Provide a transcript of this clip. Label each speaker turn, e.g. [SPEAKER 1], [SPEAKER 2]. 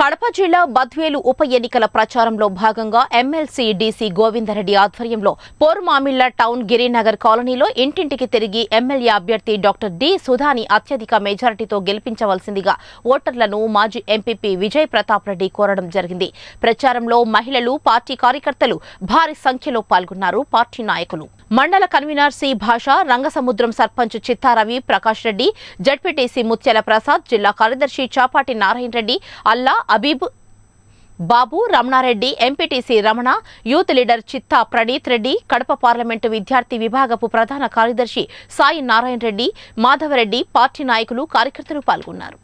[SPEAKER 1] కడప జిల్లా బద్వేలు ఉప ఎన్నికల ప్రచారంలో భాగంగా ఎమ్మెల్సీ డీసీ గోవిందరెడ్డి ఆధ్వర్యంలో పోర్మామిళ్ల టౌన్ గిరినగర్ కాలనీలో ఇంటింటికి తిరిగి ఎమ్మెల్యే అభ్యర్థి డాక్టర్ డి సుధాని అత్యధిక మెజారిటీతో గెలిపించవలసిందిగా ఓటర్లను మాజీ ఎంపీపీ విజయ్ ప్రతాప్ రెడ్డి కోరడం జరిగింది ప్రచారంలో మహిళలు పార్టీ కార్యకర్తలు భారీ సంఖ్యలో పాల్గొన్నారు పార్టీ నాయకులు మండల convener C Basha Rangasamudram sarpanch Chitta Ravi Prakash Reddy ZPTC Mutyala Prasad జిల్లా కార్యదర్శి Chapati Narayana Reddy Alla Habeeb Babu Ramana Reddy MPTC Ramana youth leader Chitta Praneeth Reddy Kadapa parliament విద్యార్థి విభాగపు ప్రధాన కార్యదర్శి సాయి నారాయణ రెడ్డి మాధవరెడ్డి పార్టీ నాయకులు కార్యకర్తలు పాల్గొన్నారు